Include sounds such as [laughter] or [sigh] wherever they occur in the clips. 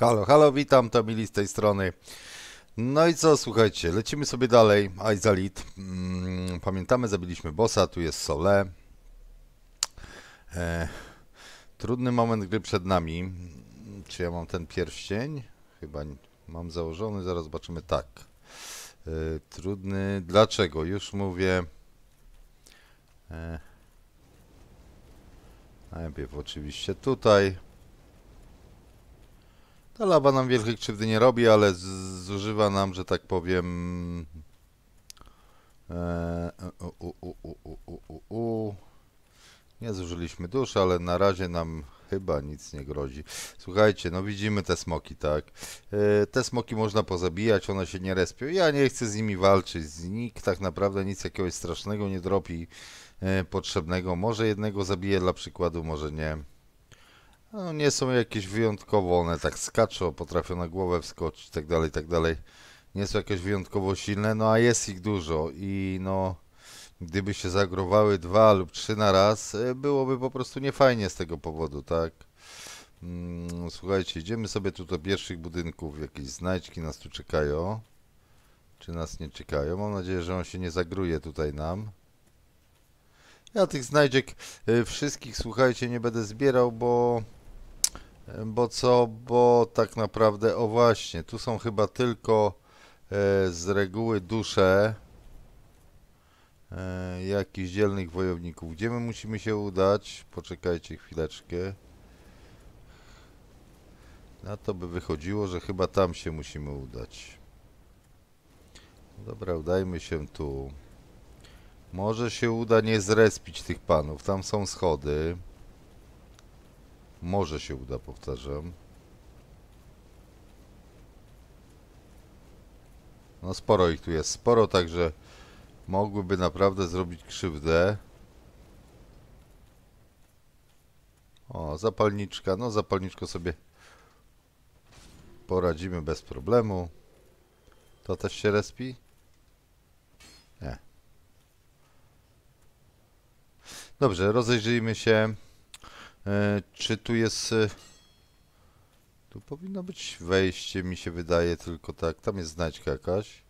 Halo, halo, witam, to Tamili z tej strony. No i co, słuchajcie, lecimy sobie dalej, Aizalit. Mm, pamiętamy, zabiliśmy bossa, tu jest Sole. E, trudny moment gry przed nami. Czy ja mam ten pierścień? Chyba mam założony, zaraz zobaczymy, tak. E, trudny, dlaczego? Już mówię. E, najpierw oczywiście tutaj. Ta lawa nam wielkiej krzywdy nie robi, ale zużywa nam, że tak powiem... Eee, u, u, u, nie zużyliśmy dusz, ale na razie nam chyba nic nie grozi. Słuchajcie, no widzimy te smoki, tak? E, te smoki można pozabijać, one się nie respią. Ja nie chcę z nimi walczyć. Z nikt tak naprawdę nic jakiegoś strasznego nie dropi e, potrzebnego. Może jednego zabiję dla przykładu, może nie. No, nie są jakieś wyjątkowo, one tak skaczą, potrafią na głowę wskoczyć tak dalej, tak dalej. Nie są jakieś wyjątkowo silne, no a jest ich dużo i no gdyby się zagrowały dwa lub trzy na raz, e, byłoby po prostu niefajnie z tego powodu, tak? Mm, słuchajcie, idziemy sobie tu do pierwszych budynków, jakieś znajdźki nas tu czekają. Czy nas nie czekają? Mam nadzieję, że on się nie zagruje tutaj nam. Ja tych znajdziek e, wszystkich, słuchajcie, nie będę zbierał, bo bo co, bo tak naprawdę, o właśnie, tu są chyba tylko e, z reguły dusze e, jakichś dzielnych wojowników. Gdzie my musimy się udać? Poczekajcie chwileczkę. Na to by wychodziło, że chyba tam się musimy udać. Dobra, udajmy się tu. Może się uda nie zrespić tych panów. Tam są schody. Może się uda, powtarzam. No sporo ich tu jest, sporo, także mogłyby naprawdę zrobić krzywdę. O, zapalniczka, no zapalniczko sobie poradzimy bez problemu. To też się respi? Nie. Dobrze, rozejrzyjmy się. E, czy tu jest... E, tu powinno być wejście, mi się wydaje, tylko tak. Tam jest znaćka jakaś.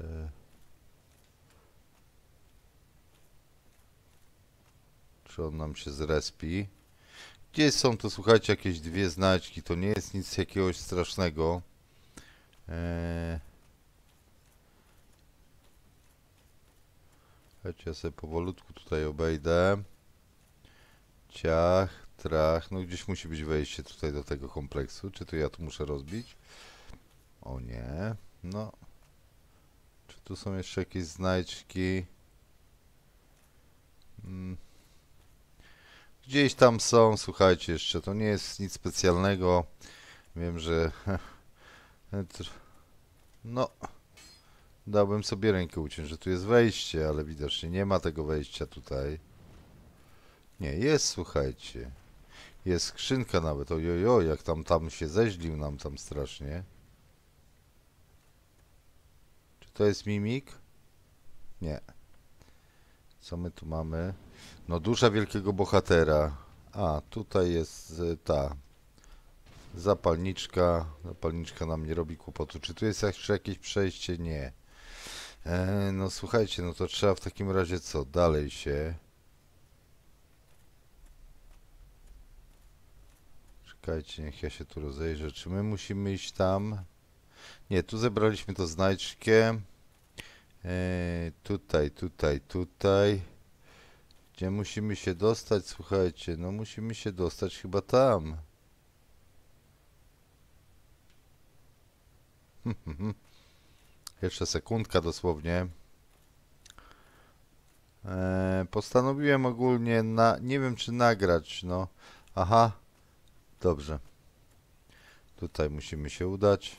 E, czy on nam się zrespi? Gdzie są tu, słuchajcie, jakieś dwie znaczki. To nie jest nic jakiegoś strasznego. Eee... Chodźcie, ja sobie powolutku tutaj obejdę. Ciach, trach. No gdzieś musi być wejście tutaj do tego kompleksu. Czy to ja tu muszę rozbić? O nie. No. Czy tu są jeszcze jakieś znajdźki? Hmm. Gdzieś tam są, słuchajcie jeszcze. To nie jest nic specjalnego. Wiem, że... [laughs] No... Dałbym sobie rękę uciąć, że tu jest wejście, ale widocznie nie ma tego wejścia tutaj. Nie, jest, słuchajcie. Jest skrzynka nawet, ojojo, jak tam tam się zeźlił nam tam strasznie. Czy to jest mimik? Nie. Co my tu mamy? No dusza wielkiego bohatera. A, tutaj jest y, ta zapalniczka. Zapalniczka nam nie robi kłopotu. Czy tu jest jeszcze jakieś przejście? Nie. E, no słuchajcie, no to trzeba w takim razie co? Dalej się... Czekajcie, niech ja się tu rozejrzę. Czy my musimy iść tam? Nie, tu zebraliśmy to znajdźkiem. E, tutaj, tutaj, tutaj. Gdzie musimy się dostać, słuchajcie? No musimy się dostać chyba tam. Jeszcze [laughs] sekundka dosłownie. E, postanowiłem ogólnie, na, nie wiem czy nagrać, no. Aha, Dobrze. Tutaj musimy się udać.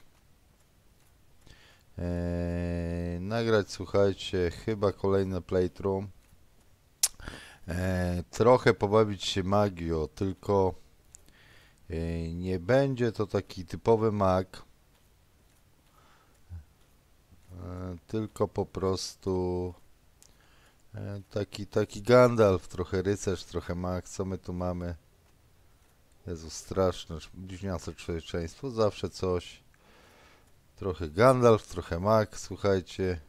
Eee, nagrać, słuchajcie, chyba kolejne playthrough. Eee, trochę pobawić się magią, tylko eee, nie będzie to taki typowy mag. E, tylko po prostu e, taki, taki Gandalf, trochę rycerz, trochę mag. Co my tu mamy? Jezu, straszne bliźniacze człowieczeństwo, zawsze coś. Trochę Gandalf, trochę Mac, słuchajcie.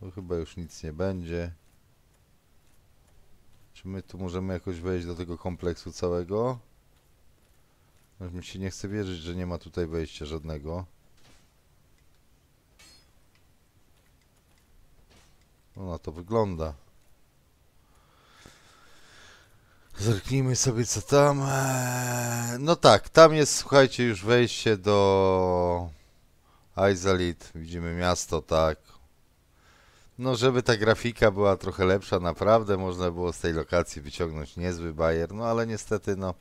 Bo no chyba już nic nie będzie. Czy my tu możemy jakoś wejść do tego kompleksu całego? Aż mi się nie chce wierzyć, że nie ma tutaj wejścia żadnego. No na to wygląda. Zerknijmy sobie co tam. E, no tak, tam jest, słuchajcie, już wejście do Aizalit. Widzimy miasto, tak. No, żeby ta grafika była trochę lepsza, naprawdę można było z tej lokacji wyciągnąć niezły bajer, no ale niestety, no,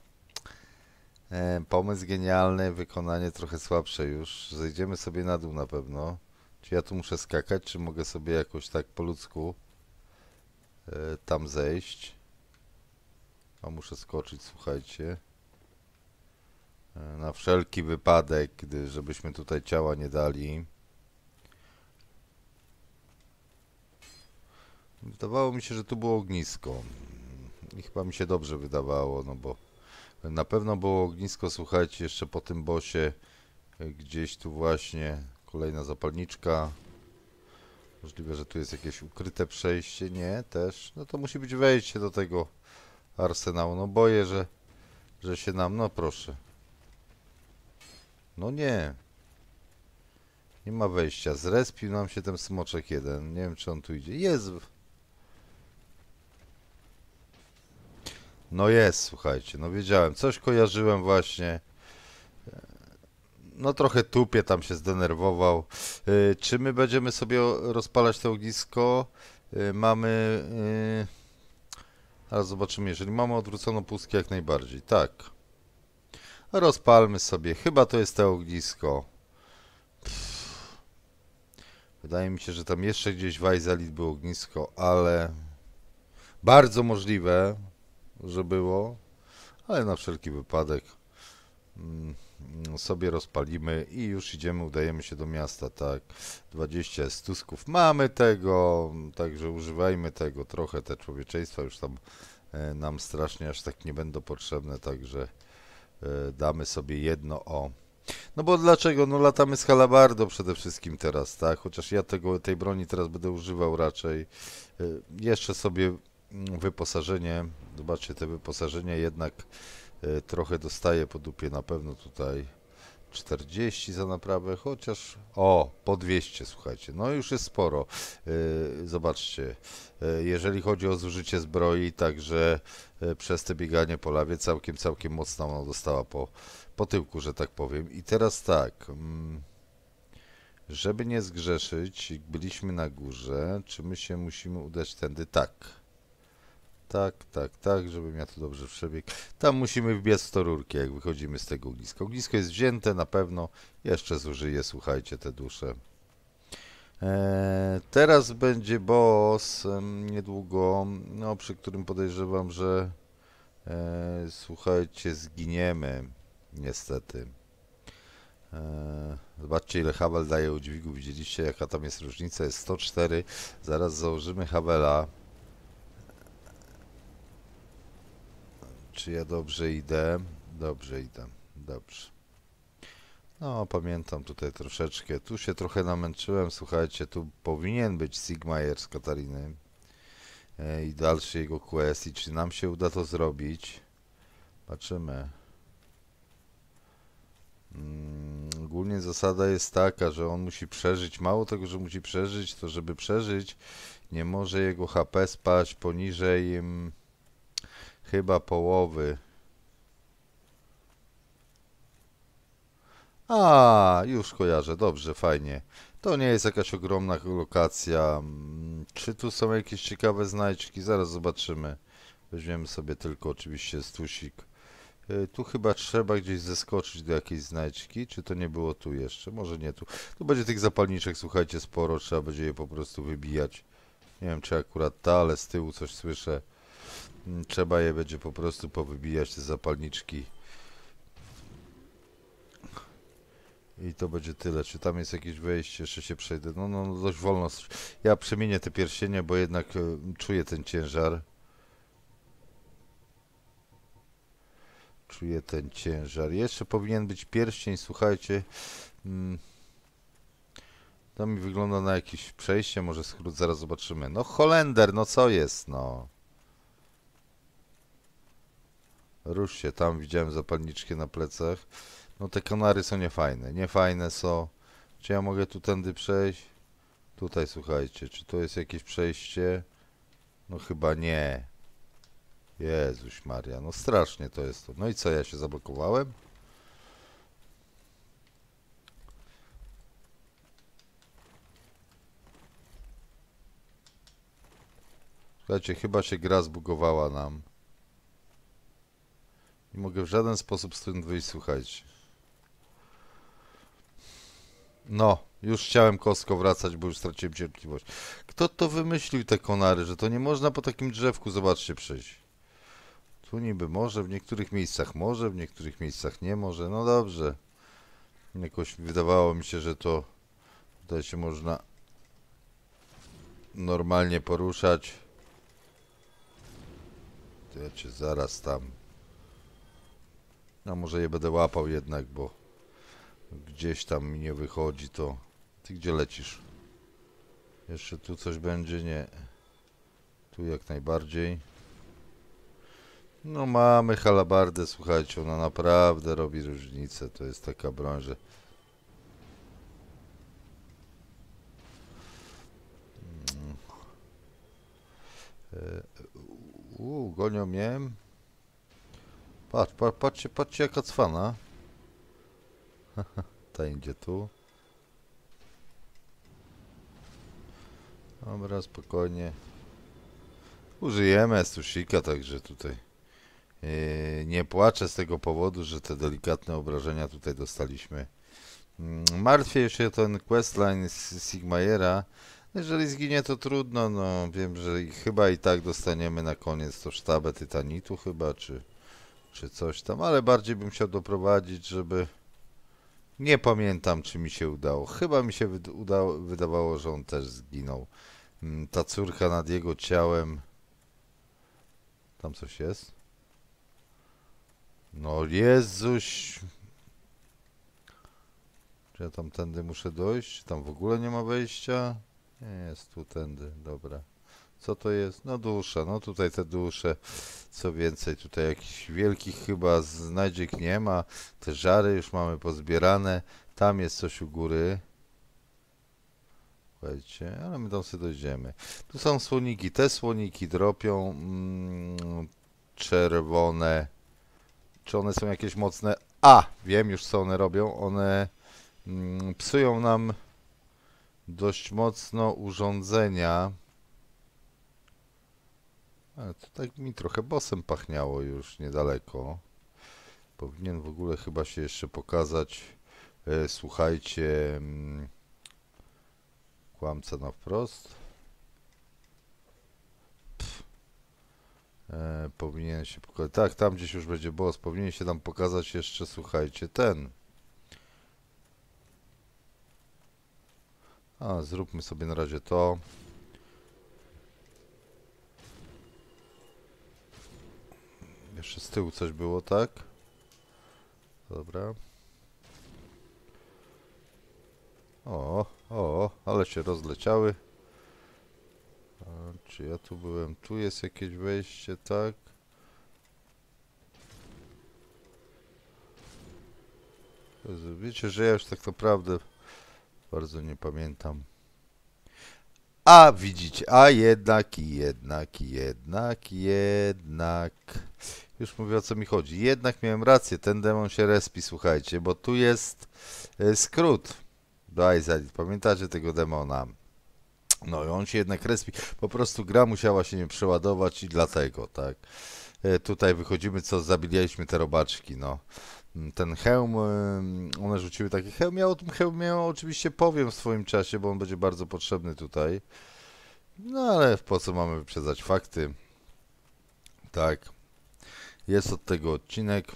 e, pomysł genialny, wykonanie trochę słabsze już. Zejdziemy sobie na dół na pewno. Czy ja tu muszę skakać, czy mogę sobie jakoś tak po ludzku e, tam zejść? To muszę skoczyć, słuchajcie. E, na wszelki wypadek, gdy, żebyśmy tutaj ciała nie dali. Wydawało mi się, że tu było ognisko. I chyba mi się dobrze wydawało, no bo na pewno było ognisko, słuchajcie, jeszcze po tym bosie e, gdzieś tu właśnie kolejna zapalniczka. Możliwe, że tu jest jakieś ukryte przejście. Nie, też. No to musi być wejście do tego Arsenału. No boję, że, że się nam... No proszę. No nie. Nie ma wejścia. Zrespił nam się ten smoczek jeden. Nie wiem, czy on tu idzie. Jest. No jest, słuchajcie. No wiedziałem. Coś kojarzyłem właśnie. No trochę tupie tam się zdenerwował. Y, czy my będziemy sobie rozpalać to ognisko? Y, mamy... Y, ale zobaczymy, jeżeli mamy odwróconą pustkę jak najbardziej. Tak. Rozpalmy sobie. Chyba to jest to ognisko. Pff. Wydaje mi się, że tam jeszcze gdzieś w Izalit było ognisko, ale... Bardzo możliwe, że było. Ale na wszelki wypadek. Hmm sobie rozpalimy i już idziemy, udajemy się do miasta, tak, 20 stusków, mamy tego, także używajmy tego, trochę te człowieczeństwa już tam e, nam strasznie aż tak nie będą potrzebne, także e, damy sobie jedno o... No bo dlaczego? No latamy z halabardo przede wszystkim teraz, tak? Chociaż ja tego, tej broni teraz będę używał raczej. E, jeszcze sobie mm, wyposażenie, zobaczcie, te wyposażenie jednak E, trochę dostaje po dupie na pewno tutaj 40 za naprawę, chociaż o, po 200 słuchajcie, no już jest sporo. E, zobaczcie, e, jeżeli chodzi o zużycie zbroi, także przez te bieganie po lawie całkiem, całkiem mocno ona dostała po, po tyłku, że tak powiem. I teraz tak, mm, żeby nie zgrzeszyć, byliśmy na górze, czy my się musimy udać tędy? Tak tak, tak, tak, żebym ja tu dobrze przebiegł. Tam musimy wbiec w to jak wychodzimy z tego ogniska. Ognisko jest wzięte na pewno. Jeszcze zużyję, słuchajcie, te dusze. E, teraz będzie boss niedługo, no, przy którym podejrzewam, że e, słuchajcie, zginiemy niestety. E, zobaczcie ile Hubble daje u dźwigu. widzieliście jaka tam jest różnica, jest 104, zaraz założymy Hubble'a. Czy ja dobrze idę? Dobrze idę. Dobrze. No, pamiętam tutaj troszeczkę. Tu się trochę namęczyłem, słuchajcie. Tu powinien być Sigmajer z Katariny. E, I dalszy jego quest. I czy nam się uda to zrobić? Zobaczymy. Mm, ogólnie zasada jest taka, że on musi przeżyć. Mało tego, że musi przeżyć, to żeby przeżyć, nie może jego HP spać poniżej... Im... Mm, chyba połowy. A, już kojarzę, dobrze, fajnie. To nie jest jakaś ogromna lokacja. Mm, czy tu są jakieś ciekawe znajdźki? Zaraz zobaczymy. Weźmiemy sobie tylko oczywiście stusik. Y, tu chyba trzeba gdzieś zeskoczyć do jakiejś znajdźki, czy to nie było tu jeszcze? Może nie tu. Tu będzie tych zapalniczek, słuchajcie, sporo, trzeba będzie je po prostu wybijać. Nie wiem, czy akurat ta, ale z tyłu coś słyszę. Mm, trzeba je będzie po prostu powybijać te zapalniczki. I to będzie tyle. Czy tam jest jakieś wejście? Jeszcze się przejdę. No, no, no dość wolno. Ja przemienię te pierścienie, bo jednak e, czuję ten ciężar. Czuję ten ciężar. Jeszcze powinien być pierścień, słuchajcie. Hmm. To mi wygląda na jakieś przejście, może skrót, zaraz zobaczymy. No Holender, no co jest, no. Rusz się, tam widziałem zapalniczkę na plecach. No te kanary są niefajne, niefajne są. Czy ja mogę tu tędy przejść? Tutaj słuchajcie, czy to jest jakieś przejście? No chyba nie. Jezuś Maria, no strasznie to jest to. No i co, ja się zablokowałem? Słuchajcie, chyba się gra zbugowała nam. Nie mogę w żaden sposób stąd wyjść, słuchajcie. No, już chciałem kostko wracać, bo już straciłem cierpliwość. Kto to wymyślił te konary, że to nie można po takim drzewku, zobaczcie, przejść. Tu niby może, w niektórych miejscach może, w niektórych miejscach nie może. No dobrze. Jakoś wydawało mi się, że to tutaj się można normalnie poruszać. To ja cię zaraz tam a może je będę łapał jednak, bo gdzieś tam mi nie wychodzi to. Ty gdzie lecisz? Jeszcze tu coś będzie? Nie. Tu jak najbardziej. No mamy halabardę, słuchajcie, ona naprawdę robi różnicę. To jest taka broń, że... Uuu, mm. e, gonią mnie. Patrz, patrz, patrzcie, patrzcie jaka cwana. [laughs] Ta idzie tu. Dobra, spokojnie. Użyjemy stusika, także tutaj yy, nie płaczę z tego powodu, że te delikatne obrażenia tutaj dostaliśmy. Mm, martwię się ten questline z Sigmajera. No, jeżeli zginie to trudno, no wiem, że chyba i tak dostaniemy na koniec to sztabę tytanitu chyba, czy czy coś tam, ale bardziej bym chciał doprowadzić, żeby... Nie pamiętam, czy mi się udało. Chyba mi się udało, wydawało, że on też zginął. Mm, ta córka nad jego ciałem... Tam coś jest? No Jezuś... Czy ja tam tędy muszę dojść? Tam w ogóle nie ma wejścia? Nie, jest tu tędy, dobra. Co to jest? No dusza, no tutaj te dusze. Co więcej, tutaj jakichś wielkich chyba znajdziek nie ma. Te żary już mamy pozbierane. Tam jest coś u góry. Słuchajcie, ale my tam sobie dojdziemy. Tu są słoniki. Te słoniki dropią mm, czerwone. Czy one są jakieś mocne? A! Wiem już co one robią. One mm, psują nam dość mocno urządzenia. Ale to tak mi trochę bosem pachniało już niedaleko. Powinien w ogóle chyba się jeszcze pokazać. E, słuchajcie, mm, kłamca na wprost. E, powinien się pokazać. Tak, tam gdzieś już będzie boss. Powinien się tam pokazać jeszcze, słuchajcie, ten. A, zróbmy sobie na razie to. Jeszcze z tyłu coś było, tak? Dobra. O, o, ale się rozleciały. A, czy ja tu byłem? Tu jest jakieś wejście, tak? Wiecie, że ja już tak naprawdę bardzo nie pamiętam. A widzicie, a jednak, jednak, jednak, jednak. Już mówię o co mi chodzi. Jednak miałem rację, ten demon się respi, słuchajcie, bo tu jest e, skrót do Izalit. Pamiętacie tego demona? No i on się jednak respi. Po prostu gra musiała się nie przeładować i dlatego, tak. E, tutaj wychodzimy, co zabiliśmy te robaczki, no ten hełm, y, one rzuciły taki hełm. Ja o tym hełmie oczywiście powiem w swoim czasie, bo on będzie bardzo potrzebny tutaj. No ale po co mamy wyprzedzać fakty? Tak. Jest od tego odcinek.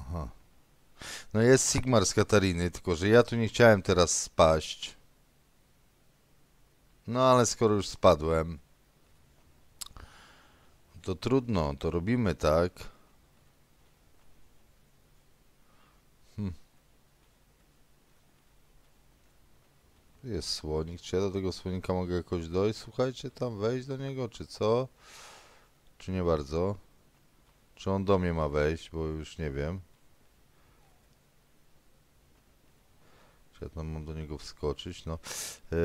Aha. No jest Sigmar z Katariny, tylko że ja tu nie chciałem teraz spaść. No ale skoro już spadłem, to trudno, to robimy tak. Hm. Jest słonik. Czy ja do tego słonika mogę jakoś dojść? Słuchajcie, tam wejść do niego, czy co? Czy nie bardzo? Czy on do mnie ma wejść, bo już nie wiem. Czy ja tam mam do niego wskoczyć? No. Yy,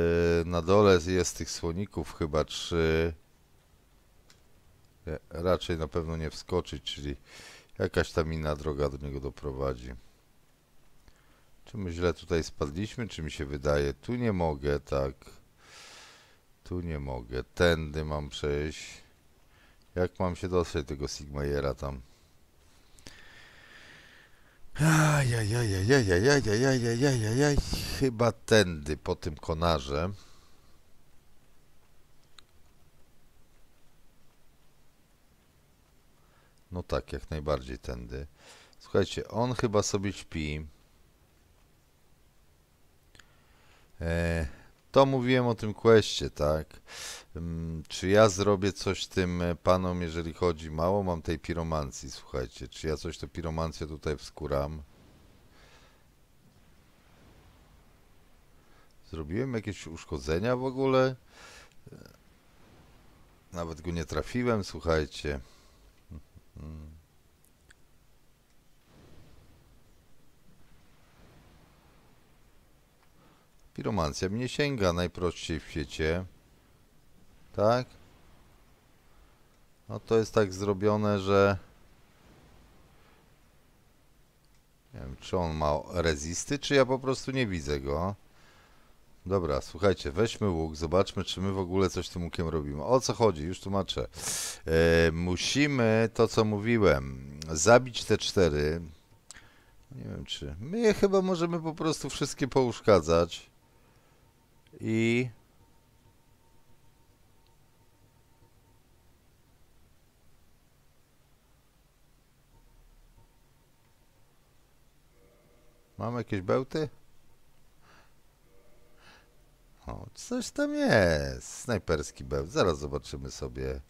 na dole jest tych słoników chyba trzy raczej na pewno nie wskoczyć, czyli jakaś tam inna droga do niego doprowadzi. Czy my źle tutaj spadliśmy, czy mi się wydaje? Tu nie mogę, tak. Tu nie mogę. Tędy mam przejść. Jak mam się dostać tego Sigmajera tam? Ajajajajajajajajajajajaj. Chyba tędy, po tym konarze. No tak, jak najbardziej tędy. Słuchajcie, on chyba sobie śpi. E, to mówiłem o tym kwestie, tak? Mm, czy ja zrobię coś tym e, panom, jeżeli chodzi? Mało mam tej piromancji, słuchajcie. Czy ja coś to piromancję tutaj wskuram? Zrobiłem jakieś uszkodzenia w ogóle? E, nawet go nie trafiłem, słuchajcie. Hmm. Piromancja mnie sięga najprościej w świecie. Tak? No to jest tak zrobione, że... Nie wiem, czy on ma rezisty, czy ja po prostu nie widzę go. Dobra, słuchajcie, weźmy łuk, zobaczmy, czy my w ogóle coś tym łukiem robimy. O co chodzi? Już tłumaczę. Yy, musimy to, co mówiłem, zabić te cztery. Nie wiem, czy... My je chyba możemy po prostu wszystkie pouszkadzać. I... Mamy jakieś bełty? O, no, coś tam jest. Snajperski bełt. Zaraz zobaczymy sobie.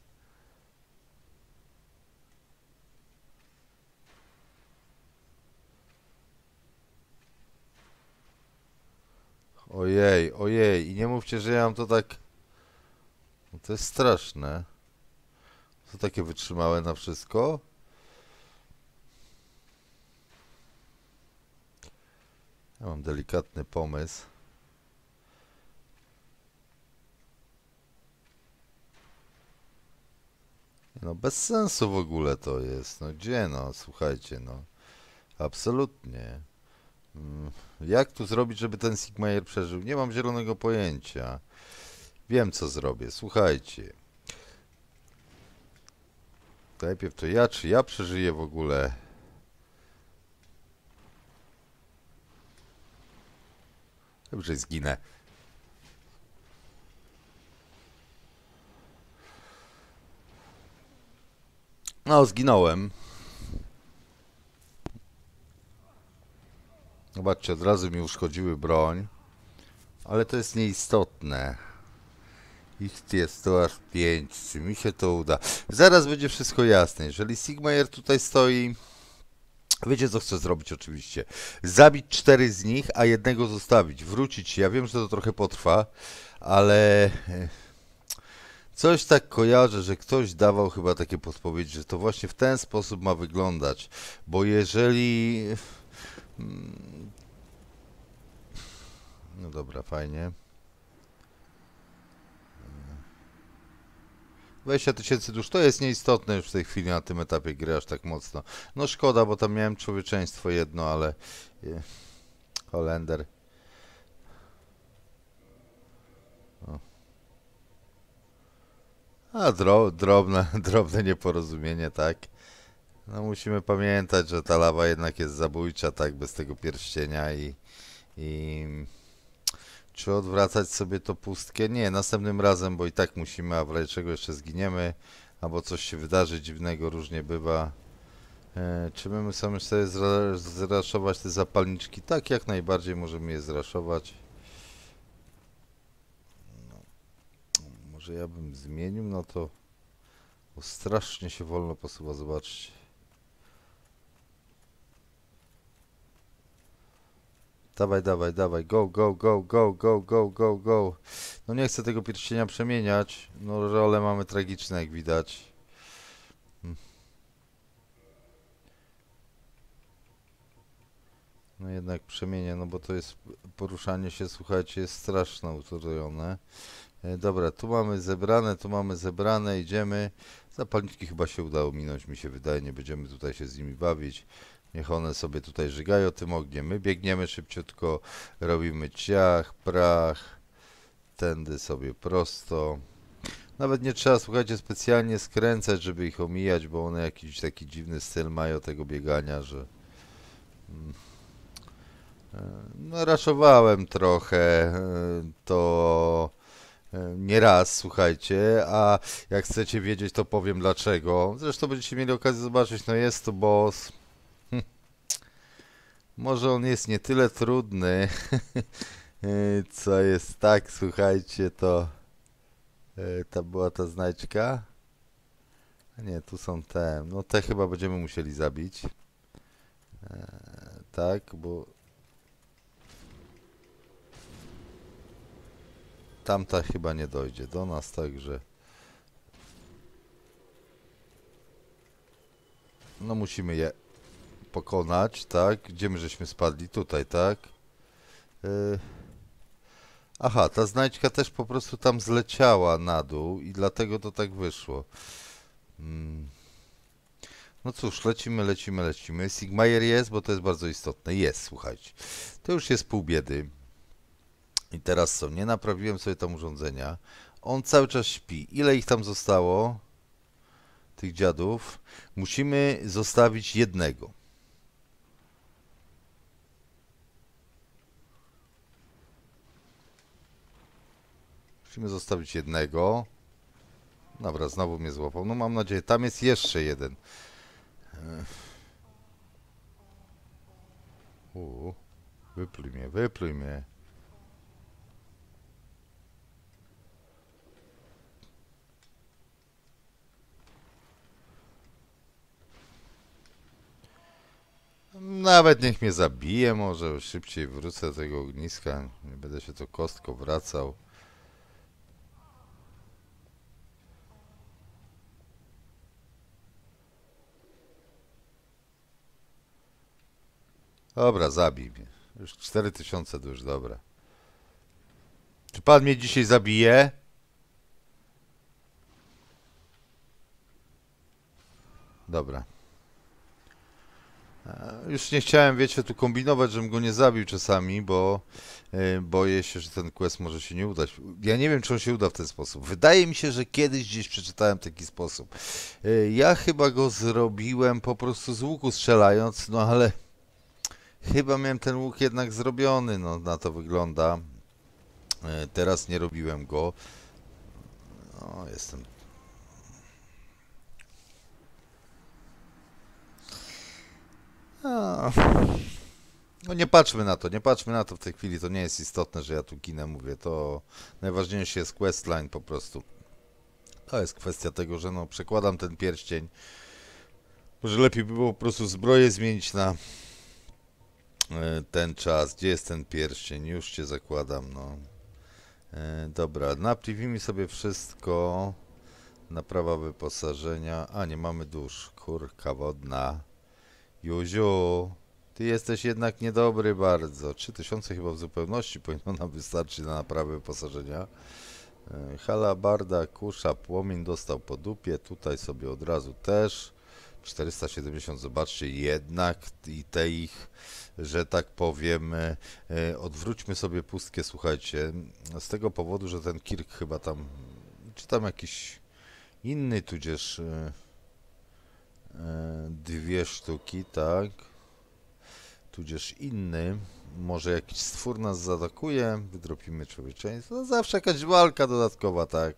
Ojej, ojej. I nie mówcie, że ja mam to tak... No, to jest straszne. Co takie wytrzymałe na wszystko? Ja mam delikatny pomysł. No bez sensu w ogóle to jest. No gdzie no, słuchajcie, no. Absolutnie. Mm, jak tu zrobić, żeby ten Sigmajer przeżył? Nie mam zielonego pojęcia. Wiem, co zrobię. Słuchajcie. Najpierw to ja, czy ja przeżyję w ogóle? Dobrze, zginę. No, zginąłem. Zobaczcie, od razu mi uszkodziły broń. Ale to jest nieistotne. Ich jest to aż 5. Czy mi się to uda? Zaraz będzie wszystko jasne. Jeżeli Sigmajer tutaj stoi... Wiecie, co chcę zrobić oczywiście. Zabić cztery z nich, a jednego zostawić. Wrócić. Ja wiem, że to trochę potrwa, ale... E, Coś tak kojarzę, że ktoś dawał chyba takie podpowiedzi, że to właśnie w ten sposób ma wyglądać, bo jeżeli... Mm, no dobra, fajnie. 20 tysięcy dusz, to jest nieistotne już w tej chwili na tym etapie gry aż tak mocno. No szkoda, bo tam miałem człowieczeństwo jedno, ale... E, Holender... A dro, drobne, [laughs] drobne nieporozumienie, tak. No musimy pamiętać, że ta lawa jednak jest zabójcza, tak, bez tego pierścienia i, i czy odwracać sobie to pustkę? Nie, następnym razem, bo i tak musimy, a w razie czego jeszcze zginiemy, albo coś się wydarzy dziwnego, różnie bywa. E, czy my musimy sobie zraszować te zapalniczki? Tak, jak najbardziej możemy je zraszować. że ja bym zmienił, no to bo strasznie się wolno posuwa, zobaczcie. Dawaj, dawaj, dawaj, go, go, go, go, go, go, go, go. No nie chcę tego pierścienia przemieniać. No role mamy tragiczne, jak widać. Hm. No jednak przemienię, no bo to jest poruszanie się, słuchajcie, jest straszne utrudnione. E, dobra, tu mamy zebrane, tu mamy zebrane, idziemy. Zapalniczki chyba się udało minąć, mi się wydaje, nie będziemy tutaj się z nimi bawić. Niech one sobie tutaj żygają tym ogniem. My biegniemy szybciutko, robimy ciach, prach, tędy sobie prosto. Nawet nie trzeba, słuchajcie, specjalnie skręcać, żeby ich omijać, bo one jakiś taki dziwny styl mają tego biegania, że... Mm, e, no, raszowałem trochę, e, to E, nie raz, słuchajcie, a jak chcecie wiedzieć, to powiem dlaczego. Zresztą będziecie mieli okazję zobaczyć, no jest to boss. Hm. Może on jest nie tyle trudny, [laughs] e, co jest tak, słuchajcie, to... E, ta była ta znajdźka. nie, tu są te. No te chyba będziemy musieli zabić. tak, bo Tamta chyba nie dojdzie do nas, także... No musimy je pokonać, tak? Gdzie my żeśmy spadli? Tutaj, tak? Yy... Aha, ta znajdźka też po prostu tam zleciała na dół i dlatego to tak wyszło. Mm. No cóż, lecimy, lecimy, lecimy. Sigmajer jest, bo to jest bardzo istotne. Jest, słuchajcie. To już jest pół biedy. I teraz co? Nie naprawiłem sobie tam urządzenia. On cały czas śpi. Ile ich tam zostało? Tych dziadów. Musimy zostawić jednego. Musimy zostawić jednego. Dobra, znowu mnie złapał. No mam nadzieję, tam jest jeszcze jeden. Uuu, wypluj mnie, wypluj mnie. Nawet niech mnie zabije może, szybciej wrócę do tego ogniska, nie będę się to kostko wracał. Dobra, zabij mnie. Już 4000 to już dobra. Czy pan mnie dzisiaj zabije? Dobra. E, już nie chciałem, wiecie, tu kombinować, żebym go nie zabił czasami, bo e, boję się, że ten quest może się nie udać. Ja nie wiem, czy on się uda w ten sposób. Wydaje mi się, że kiedyś gdzieś przeczytałem taki sposób. E, ja chyba go zrobiłem po prostu z łuku strzelając, no ale chyba miałem ten łuk jednak zrobiony, no na to wygląda. teraz nie robiłem go. No, jestem no nie patrzmy na to, nie patrzmy na to w tej chwili, to nie jest istotne, że ja tu ginę, mówię, to najważniejsze jest questline po prostu. To jest kwestia tego, że no przekładam ten pierścień. Może lepiej by było po prostu zbroję zmienić na e, ten czas. Gdzie jest ten pierścień? Już cię zakładam, no. E, dobra, napriwimy sobie wszystko. Naprawa wyposażenia. A, nie mamy dusz. Kurka wodna. Józiu, ty jesteś jednak niedobry bardzo. 3000 chyba w zupełności powinno nam wystarczyć na naprawę wyposażenia. E, halabarda, kusza, płomień dostał po dupie. Tutaj sobie od razu też. 470, zobaczcie, jednak i te ich, że tak powiem, e, e, odwróćmy sobie pustkę, słuchajcie, z tego powodu, że ten Kirk chyba tam, czy tam jakiś inny, tudzież E, dwie sztuki, tak. Tudzież inny. Może jakiś stwór nas zaatakuje, wydropimy człowieczeństwo. No zawsze jakaś walka dodatkowa, tak.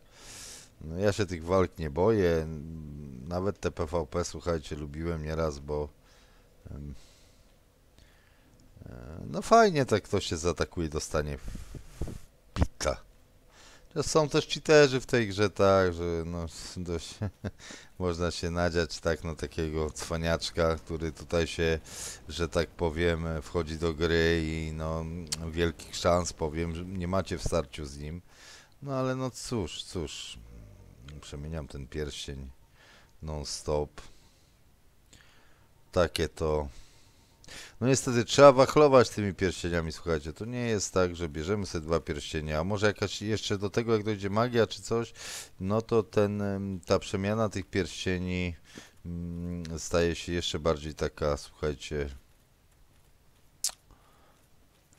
No ja się tych walk nie boję. Nawet te PvP, słuchajcie, lubiłem nieraz, bo... E, no fajnie, tak ktoś się zaatakuje, dostanie pita. Są też cheaterzy w tej grze, tak, że no, dość [laughs] można się nadziać tak na takiego cwaniaczka, który tutaj się, że tak powiem, wchodzi do gry i no, wielkich szans, powiem, że nie macie w starciu z nim. No ale no cóż, cóż, przemieniam ten pierścień non-stop. Takie to no niestety trzeba wachlować tymi pierścieniami, słuchajcie. To nie jest tak, że bierzemy sobie dwa pierścienia, a może jakaś jeszcze do tego, jak dojdzie magia czy coś, no to ten, ta przemiana tych pierścieni mm, staje się jeszcze bardziej taka, słuchajcie,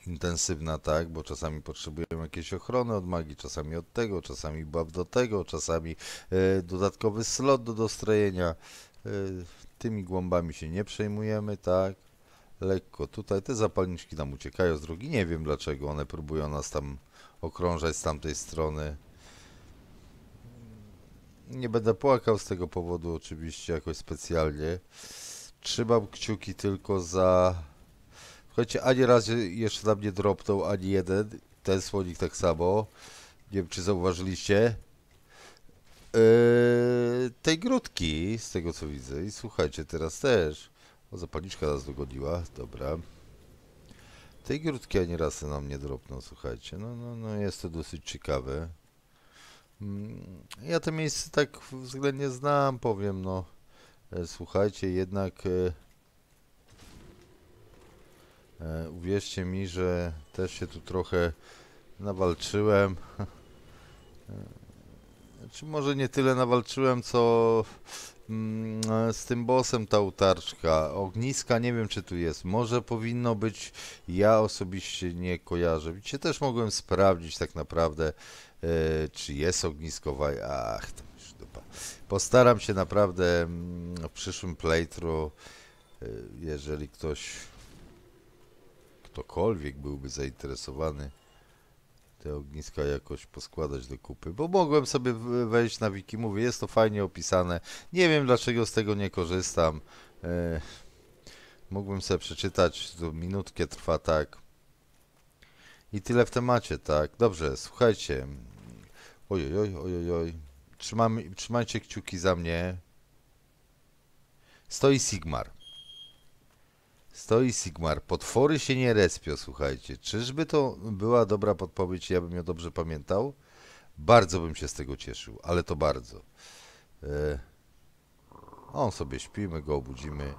intensywna, tak, bo czasami potrzebujemy jakiejś ochrony od magii, czasami od tego, czasami baw do tego, czasami y, dodatkowy slot do dostrojenia. Y, tymi głąbami się nie przejmujemy, tak lekko tutaj. Te zapalniczki nam uciekają z drogi. Nie wiem dlaczego one próbują nas tam okrążać z tamtej strony. Nie będę płakał z tego powodu oczywiście jakoś specjalnie. Trzymam kciuki tylko za... Słuchajcie, ani raz jeszcze na mnie dropnął ani jeden. Ten słonik tak samo. Nie wiem, czy zauważyliście. Yy, tej grudki, z tego co widzę. I słuchajcie, teraz też. O, zapalniczka nas dogoniła, dobra. Tej grudki ani razy nam nie dropną, słuchajcie. No, no, no jest to dosyć ciekawe. Mm, ja to miejsce tak względnie znam, powiem, no. E, słuchajcie, jednak... E, e, uwierzcie mi, że też się tu trochę nawalczyłem. [laughs] Czy może nie tyle nawalczyłem, co mm, z tym bossem ta utarczka. Ogniska nie wiem, czy tu jest. Może powinno być. Ja osobiście nie kojarzę. Widzicie, też mogłem sprawdzić tak naprawdę, e, czy jest ogniskowa. Ach, to już dupa. Postaram się naprawdę mm, w przyszłym playthrough, e, jeżeli ktoś, ktokolwiek byłby zainteresowany te ogniska jakoś poskładać do kupy, bo mogłem sobie wejść na wiki, mówię, jest to fajnie opisane, nie wiem dlaczego z tego nie korzystam, e, mógłbym sobie przeczytać, to minutkę trwa, tak. I tyle w temacie, tak. Dobrze, słuchajcie, ojojoj, ojojoj, Trzymam, trzymajcie kciuki za mnie, stoi Sigmar. Stoi Sigmar. Potwory się nie respią, słuchajcie. Czyżby to była dobra podpowiedź, ja bym ją dobrze pamiętał? Bardzo bym się z tego cieszył, ale to bardzo. Yy. On sobie śpimy, go obudzimy.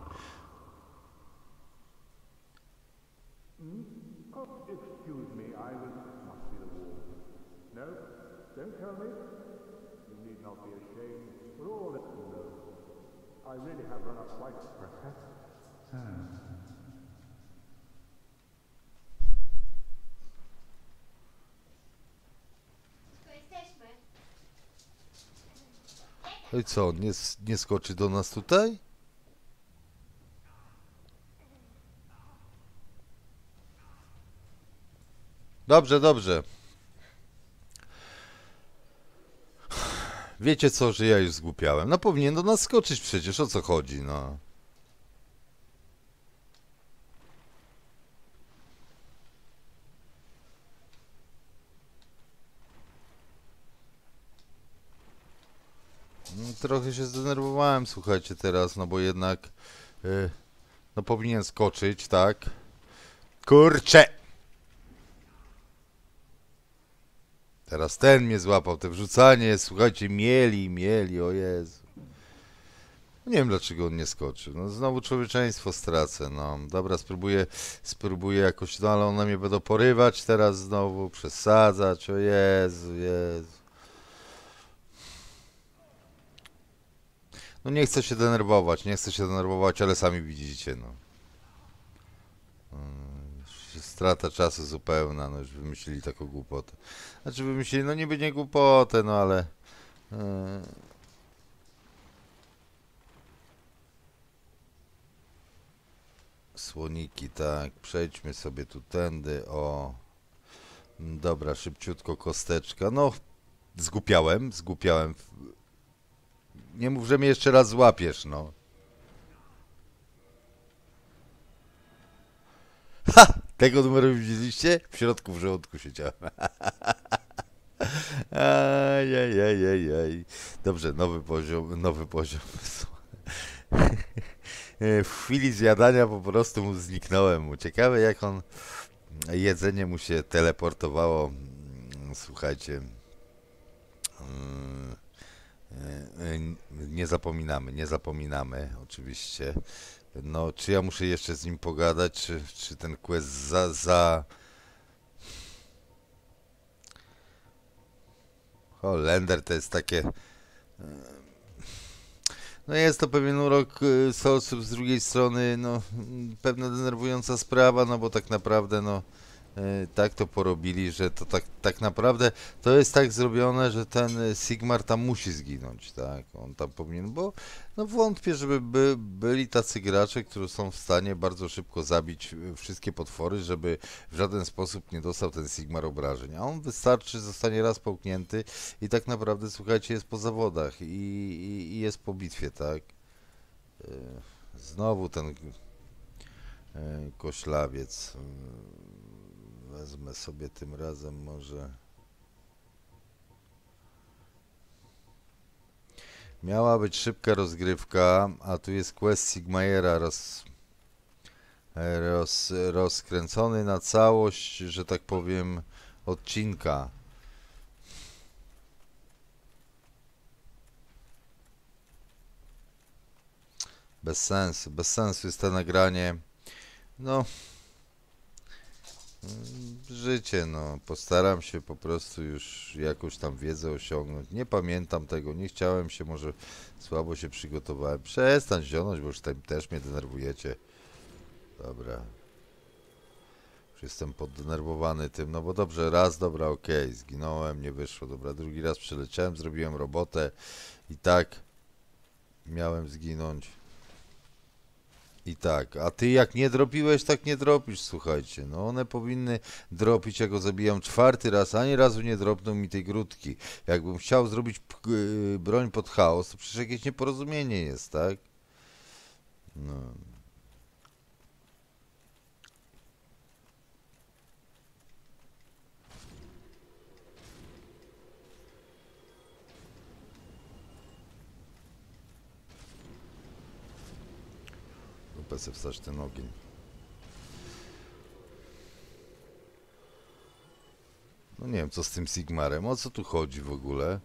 No, I really No I co, nie, nie skoczy do nas tutaj? Dobrze, dobrze. Wiecie co, że ja już zgłupiałem. No powinien do nas skoczyć przecież, o co chodzi, no. trochę się zdenerwowałem, słuchajcie, teraz, no bo jednak, yy, no powinien skoczyć, tak? Kurcze! Teraz ten mnie złapał, te wrzucanie, słuchajcie, mieli, mieli, o Jezu. No nie wiem dlaczego on nie skoczy. No znowu człowieczeństwo stracę. No dobra, spróbuję, spróbuję jakoś, no ale one mnie będą porywać teraz znowu, przesadzać, o Jezu, Jezu. No nie chcę się denerwować, nie chcę się denerwować, ale sami widzicie, no. Mm, strata czasu zupełna, no już wymyślili taką głupotę. Znaczy wymyślili, no niby nie głupotę, no ale... E, słoniki, tak, przejdźmy sobie tu tędy, o... Dobra, szybciutko kosteczka, no zgłupiałem, zgłupiałem nie mów, że mnie jeszcze raz złapiesz, no. Ha! Tego numeru widzieliście? W środku w żołądku siedziałem. Ajajajajaj. [laughs] Dobrze, nowy poziom, nowy poziom. [laughs] w chwili zjadania po prostu mu zniknąłem Ciekawe jak on... Jedzenie mu się teleportowało. Mm, słuchajcie. Yy E, e, nie zapominamy, nie zapominamy oczywiście. No, czy ja muszę jeszcze z nim pogadać, czy, czy ten quest za, za... Holender to jest takie... E, no jest to pewien urok Solsów, z drugiej strony no, pewna denerwująca sprawa, no bo tak naprawdę no... E, tak to porobili, że to tak, tak naprawdę to jest tak zrobione, że ten e, Sigmar tam musi zginąć, tak? On tam powinien, bo no wątpię, żeby by, byli tacy gracze, którzy są w stanie bardzo szybko zabić e, wszystkie potwory, żeby w żaden sposób nie dostał ten Sigmar obrażeń. A on wystarczy, zostanie raz połknięty i tak naprawdę, słuchajcie, jest po zawodach i, i, i jest po bitwie, tak? Znowu ten koślawiec. Mm, Wezmę sobie tym razem może... Miała być szybka rozgrywka, a tu jest quest Sigmajera roz, roz, rozkręcony na całość, że tak powiem, odcinka. Bez sensu, bez sensu jest to nagranie. No, Mm, życie, no. Postaram się po prostu już jakąś tam wiedzę osiągnąć. Nie pamiętam tego, nie chciałem się, może słabo się przygotowałem. Przestań zionąć, bo już tam też mnie denerwujecie. Dobra. Już jestem poddenerwowany tym, no bo dobrze, raz, dobra, okej, okay, zginąłem, nie wyszło, dobra. Drugi raz przeleciałem, zrobiłem robotę i tak miałem zginąć. I tak, a ty jak nie dropiłeś, tak nie dropisz, słuchajcie. No one powinny dropić, jak go zabijam czwarty raz, ani razu nie dropną mi tej grudki. Jakbym chciał zrobić broń pod chaos, to przecież jakieś nieporozumienie jest, tak? No. dupę wstać ten ogień. No nie wiem, co z tym Sigmarem. O co tu chodzi w ogóle?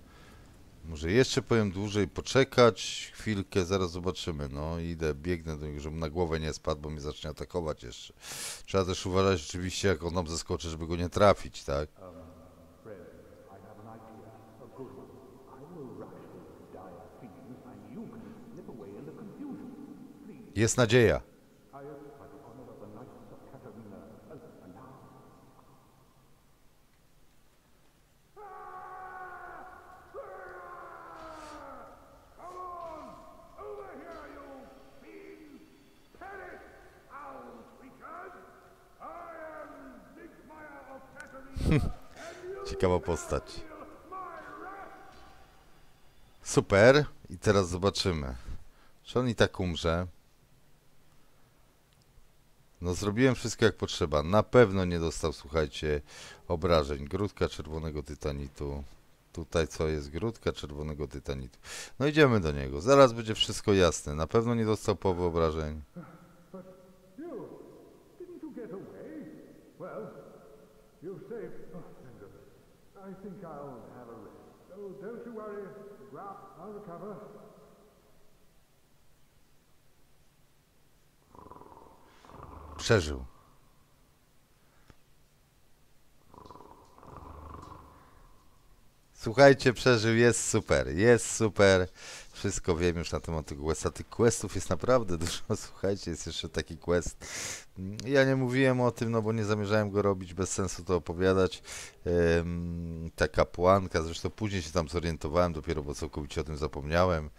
Może jeszcze powiem dłużej, poczekać chwilkę, zaraz zobaczymy. No idę, biegnę do niego, żebym na głowę nie spadł, bo mi zacznie atakować jeszcze. Trzeba też uważać rzeczywiście, jak on nam zeskoczy, żeby go nie trafić, tak? Jest nadzieja. [laughs] Ciekawa postać. Super. I teraz zobaczymy. Czy on i tak umrze? No zrobiłem wszystko jak potrzeba. Na pewno nie dostał, słuchajcie, obrażeń. Grudka czerwonego tytanitu. Tutaj co jest? Grudka czerwonego tytanitu. No idziemy do niego. Zaraz będzie wszystko jasne. Na pewno nie dostał powy obrażeń. Oh, I'll recover. przeżył. Słuchajcie, przeżył, jest super, jest super. Wszystko wiem już na temat tego questa. Tych questów jest naprawdę [laughs] dużo. Słuchajcie, jest jeszcze taki quest. Ja nie mówiłem o tym, no bo nie zamierzałem go robić, bez sensu to opowiadać. Ym, ta kapłanka, zresztą później się tam zorientowałem, dopiero bo całkowicie o tym zapomniałem.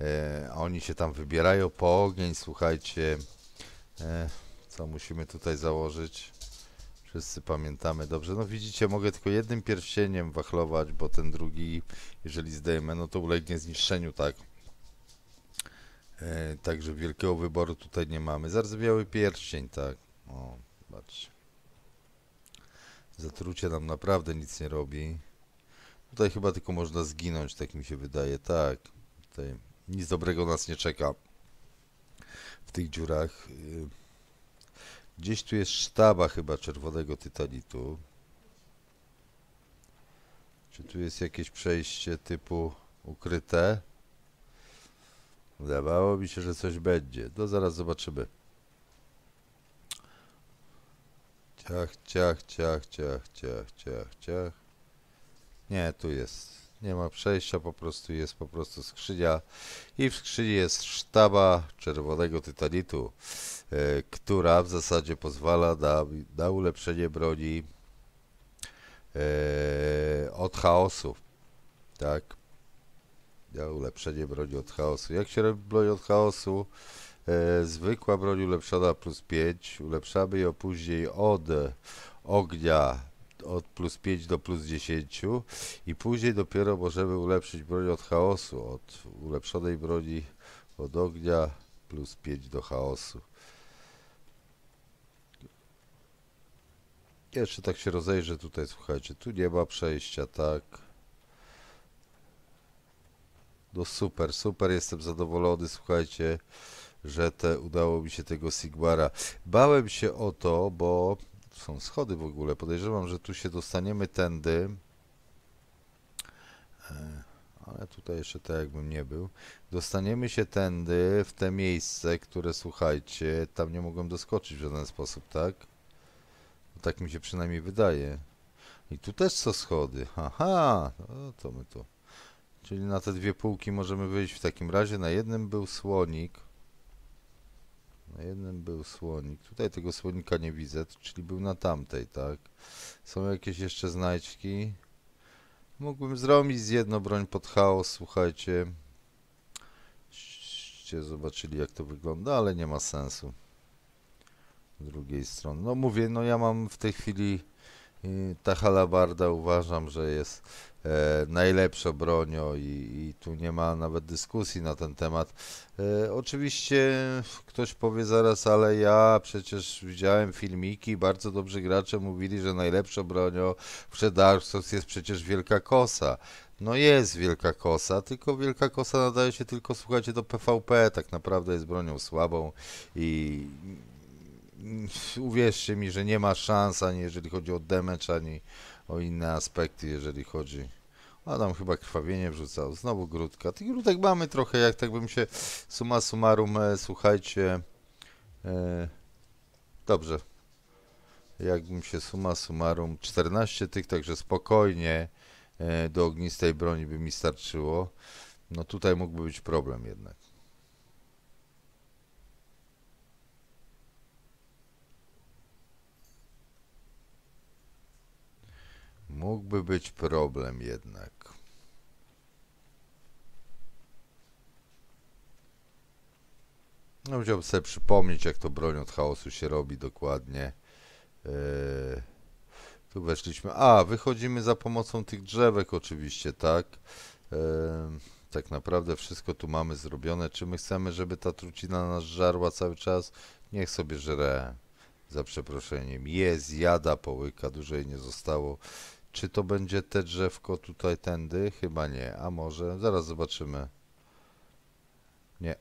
Yy, oni się tam wybierają po ogień, słuchajcie. Yy co musimy tutaj założyć. Wszyscy pamiętamy dobrze. No widzicie, mogę tylko jednym pierścieniem wachlować, bo ten drugi, jeżeli zdejmę, no to ulegnie zniszczeniu, tak. E, także wielkiego wyboru tutaj nie mamy. biały pierścień, tak. O, zobaczcie. Zatrucie nam naprawdę nic nie robi. Tutaj chyba tylko można zginąć, tak mi się wydaje. Tak, tutaj nic dobrego nas nie czeka w tych dziurach. Y, Gdzieś tu jest sztaba chyba czerwonego tytanitu. Czy tu jest jakieś przejście typu ukryte? Wydawało mi się, że coś będzie. No zaraz zobaczymy. Ciach, ciach, ciach, ciach, ciach, ciach, ciach. Nie, tu jest nie ma przejścia, po prostu jest po prostu skrzydła i w skrzyni jest sztaba czerwonego tytanitu, e, która w zasadzie pozwala nam na ulepszenie broni e, od chaosu, tak? Na ulepszenie broni od chaosu. Jak się robi broń od chaosu? E, zwykła broń ulepszona plus 5, ulepszamy ją później od ognia od plus 5 do plus 10 i później dopiero możemy ulepszyć broń od chaosu, od ulepszonej broni od ognia plus 5 do chaosu. Jeszcze tak się rozejrzę tutaj, słuchajcie, tu nie ma przejścia, tak. No super, super, jestem zadowolony, słuchajcie, że te udało mi się tego Sigmara. Bałem się o to, bo są schody w ogóle. Podejrzewam, że tu się dostaniemy tędy. E, ale tutaj jeszcze tak jakbym nie był. Dostaniemy się tędy w te miejsce, które słuchajcie, tam nie mogłem doskoczyć w żaden sposób, tak? No tak mi się przynajmniej wydaje. I tu też co schody. Aha, no to my tu. Czyli na te dwie półki możemy wyjść w takim razie. Na jednym był słonik. Na jednym był słonik. Tutaj tego słonika nie widzę, czyli był na tamtej, tak? Są jakieś jeszcze znajdźki? Mógłbym zrobić z jedną broń pod chaos, słuchajcie. Ście zobaczyli jak to wygląda, ale nie ma sensu. Z drugiej strony. No mówię, no ja mam w tej chwili ta halabarda uważam, że jest e, najlepszą bronią i, i, tu nie ma nawet dyskusji na ten temat. E, oczywiście ktoś powie zaraz, ale ja przecież widziałem filmiki, bardzo dobrzy gracze mówili, że najlepszą bronią w Dark Souls jest przecież wielka kosa. No jest wielka kosa, tylko wielka kosa nadaje się tylko, słuchajcie, do PvP, tak naprawdę jest bronią słabą i [laughs] uwierzcie mi, że nie ma szans ani jeżeli chodzi o damage, ani o inne aspekty, jeżeli chodzi. Adam chyba krwawienie wrzucał. Znowu grudka. Tych grudek mamy trochę, jak tak bym się suma summarum, e, słuchajcie. E, dobrze. Jakbym się suma summarum 14 tych, także spokojnie e, do ognistej broni by mi starczyło. No tutaj mógłby być problem jednak. Mógłby być problem jednak. No, chciałbym sobie przypomnieć, jak to broń od chaosu się robi dokładnie. Yy, tu weszliśmy. A, wychodzimy za pomocą tych drzewek oczywiście, tak? Yy, tak naprawdę wszystko tu mamy zrobione. Czy my chcemy, żeby ta trucina nas żarła cały czas? Niech sobie żre. Za przeproszeniem. Je, zjada, połyka. Dużej nie zostało. Czy to będzie te drzewko tutaj tędy? Chyba nie, a może zaraz zobaczymy. Nie.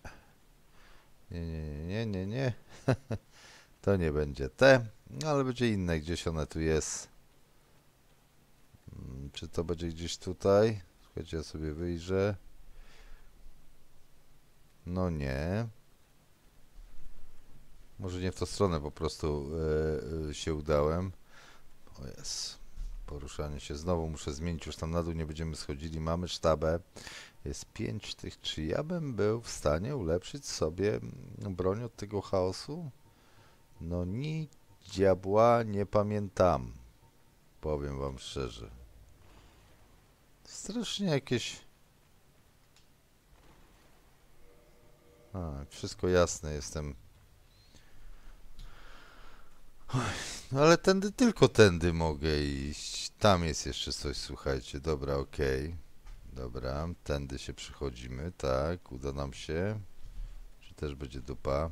Nie, nie, nie, nie, nie. [laughs] to nie będzie te, no, ale będzie inne, gdzieś one tu jest. Mm, czy to będzie gdzieś tutaj? Słuchajcie, ja sobie wyjrzę. No nie. Może nie w tą stronę po prostu yy, yy, się udałem. O jest poruszanie się. Znowu muszę zmienić, już tam na dół nie będziemy schodzili. Mamy sztabę, jest pięć tych. Czy ja bym był w stanie ulepszyć sobie mm, broń od tego chaosu? No ni diabła nie pamiętam. Powiem wam szczerze. Strasznie jakieś... A, wszystko jasne, jestem ale tędy, tylko tędy mogę iść. Tam jest jeszcze coś, słuchajcie. Dobra, okej. Okay. Dobra, tędy się przychodzimy, tak. Uda nam się. Czy też będzie dupa?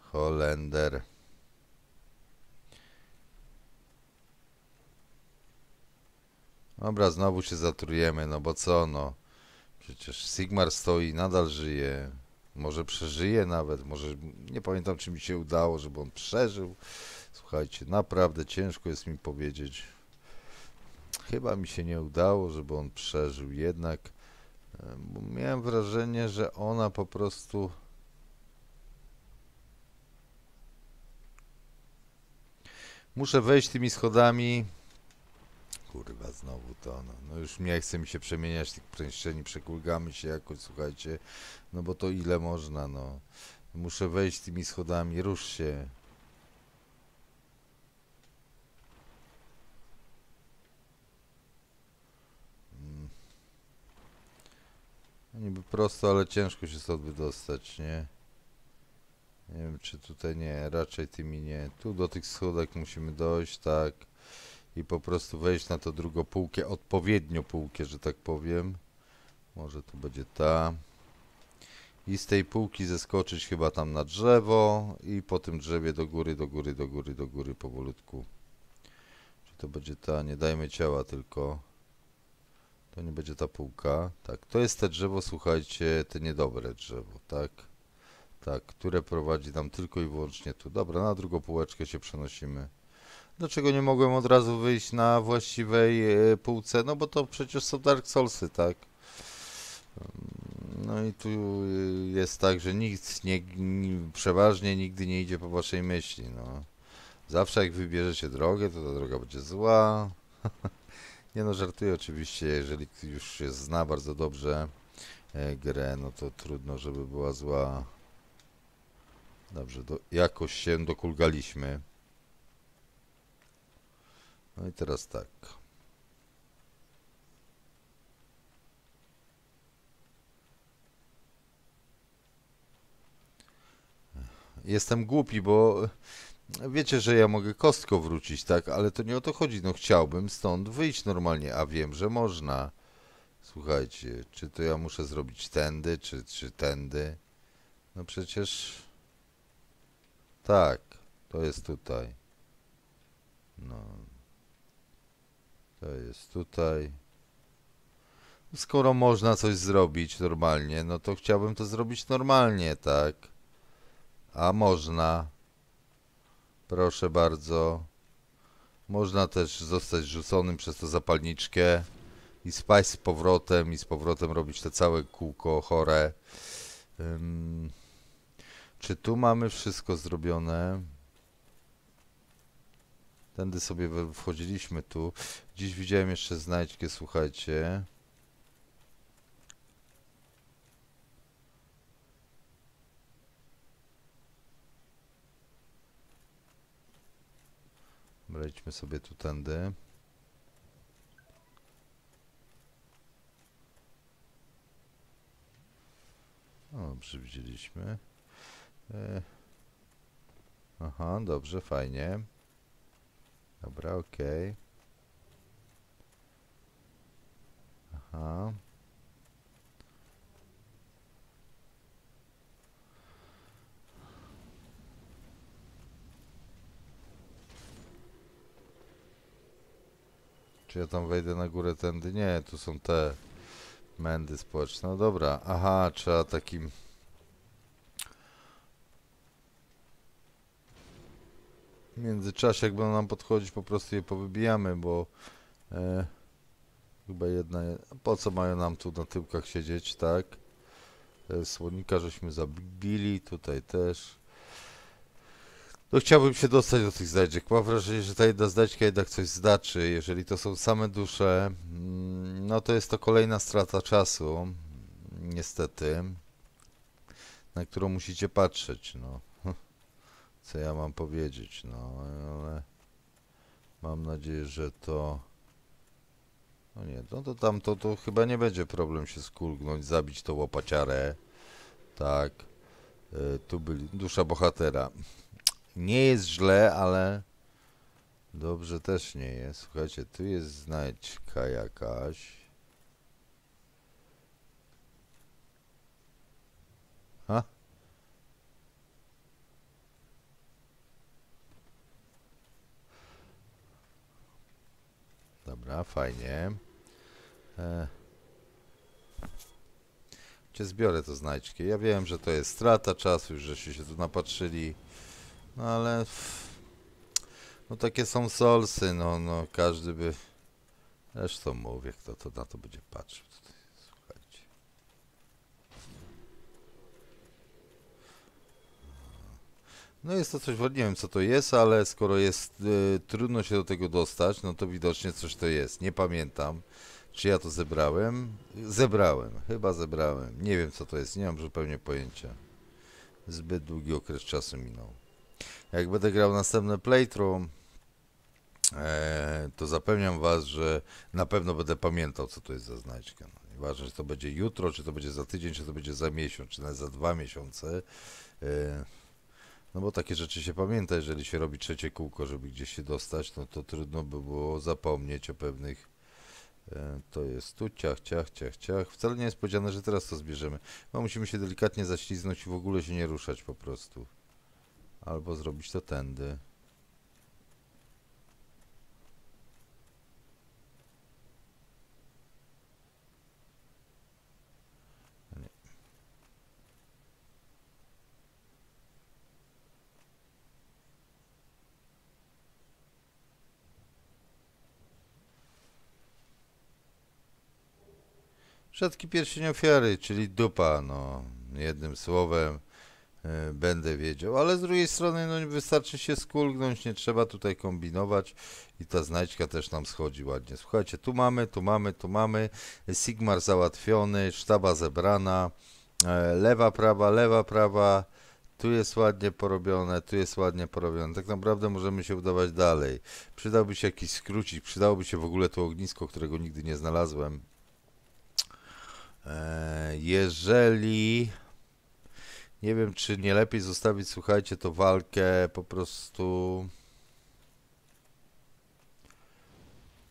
Holender. Dobra, znowu się zatrujemy, no bo co no. Przecież Sigmar stoi, nadal żyje. Może przeżyje nawet, może nie pamiętam, czy mi się udało, żeby on przeżył. Słuchajcie, naprawdę ciężko jest mi powiedzieć. Chyba mi się nie udało, żeby on przeżył jednak. Bo e, miałem wrażenie, że ona po prostu. Muszę wejść tymi schodami kurwa, znowu to, no. no już nie chce mi się przemieniać tych przestrzeni, przekulgamy się jakoś, słuchajcie, no bo to ile można, no. Muszę wejść tymi schodami, rusz się. Mm. No niby prosto, ale ciężko się stąd wydostać, nie? Nie wiem, czy tutaj nie, raczej tymi nie. Tu do tych schodek musimy dojść, tak i po prostu wejść na to drugą półkę, odpowiednio półkę, że tak powiem. Może to będzie ta. I z tej półki zeskoczyć chyba tam na drzewo i po tym drzewie do góry, do góry, do góry, do góry powolutku. Czy to będzie ta, nie dajmy ciała tylko. To nie będzie ta półka. Tak, to jest te drzewo, słuchajcie, te niedobre drzewo, tak? Tak, które prowadzi nam tylko i wyłącznie tu. Dobra, na drugą półeczkę się przenosimy. Dlaczego nie mogłem od razu wyjść na właściwej e, półce? No bo to przecież są Dark Soulsy, tak? No i tu e, jest tak, że nikt nie, przeważnie nigdy nie idzie po waszej myśli, no. Zawsze jak wybierzecie drogę, to ta droga będzie zła. [laughs] nie no, żartuję oczywiście, jeżeli już się zna bardzo dobrze e, grę, no to trudno, żeby była zła. Dobrze, do, jakoś się dokulgaliśmy. No i teraz tak. Jestem głupi, bo wiecie, że ja mogę kostko wrócić, tak? Ale to nie o to chodzi. No chciałbym stąd wyjść normalnie, a wiem, że można. Słuchajcie, czy to ja muszę zrobić tędy, czy, czy tędy? No przecież... Tak, to jest tutaj. No, to jest tutaj. Skoro można coś zrobić normalnie, no to chciałbym to zrobić normalnie, tak? A można. Proszę bardzo. Można też zostać rzuconym przez to zapalniczkę i spać z powrotem i z powrotem robić te całe kółko chore. Um, czy tu mamy wszystko zrobione? Tędy sobie wchodziliśmy tu. Dziś widziałem jeszcze znajdźkę, słuchajcie. Lećmy sobie tu tędy. No dobrze, widzieliśmy. E, aha, dobrze, fajnie. Dobra, okej. Okay. Aha. Czy ja tam wejdę na górę tędy? Nie, tu są te mędy społeczne. No dobra, aha, trzeba takim... W międzyczasie, jak będą nam podchodzić, po prostu je powybijamy, bo e, chyba jedna... Po co mają nam tu na tyłkach siedzieć, tak? E, słonika żeśmy zabili, tutaj też. No chciałbym się dostać do tych znajdziek. Mam wrażenie, że ta jedna znajdźka jednak coś znaczy. Jeżeli to są same dusze, mm, no to jest to kolejna strata czasu, niestety, na którą musicie patrzeć, no co ja mam powiedzieć, no ale mam nadzieję, że to... No nie, no to tam to, to chyba nie będzie problem się skulgnąć, zabić tą łopaciarę, tak. E, tu byli, dusza bohatera. Nie jest źle, ale dobrze też nie jest. Słuchajcie, tu jest znajdźka jakaś. Dobra, fajnie. E... Cię zbiorę to znajdźki. Ja wiem, że to jest strata czasu, już żeście się tu napatrzyli. No ale... No takie są solsy, no, no każdy by... Zresztą mówię, kto to na to będzie patrzył. No jest to coś, nie wiem co to jest, ale skoro jest y, trudno się do tego dostać, no to widocznie coś to jest. Nie pamiętam, czy ja to zebrałem. Zebrałem, chyba zebrałem. Nie wiem co to jest, nie mam zupełnie pojęcia. Zbyt długi okres czasu minął. Jak będę grał następne playthrough, e, to zapewniam Was, że na pewno będę pamiętał co to jest za znajdźka. No, nieważne, czy to będzie jutro, czy to będzie za tydzień, czy to będzie za miesiąc, czy nawet za dwa miesiące. E, no bo takie rzeczy się pamięta, jeżeli się robi trzecie kółko, żeby gdzieś się dostać, no to trudno by było zapomnieć o pewnych e, to jest tu, ciach, ciach, ciach, ciach. Wcale nie jest powiedziane, że teraz to zbierzemy. No musimy się delikatnie zaśliznąć i w ogóle się nie ruszać po prostu. Albo zrobić to tędy. Rzadki pierścień ofiary, czyli dupa, no jednym słowem e, będę wiedział, ale z drugiej strony no, wystarczy się skulgnąć, nie trzeba tutaj kombinować i ta znajdźka też nam schodzi ładnie. Słuchajcie, tu mamy, tu mamy, tu mamy, Sigmar załatwiony, sztaba zebrana, e, lewa, prawa, lewa, prawa, tu jest ładnie porobione, tu jest ładnie porobione. Tak naprawdę możemy się udawać dalej. Przydałby się jakiś skrócić. przydałoby się w ogóle to ognisko, którego nigdy nie znalazłem. E, jeżeli... Nie wiem, czy nie lepiej zostawić, słuchajcie, to walkę po prostu...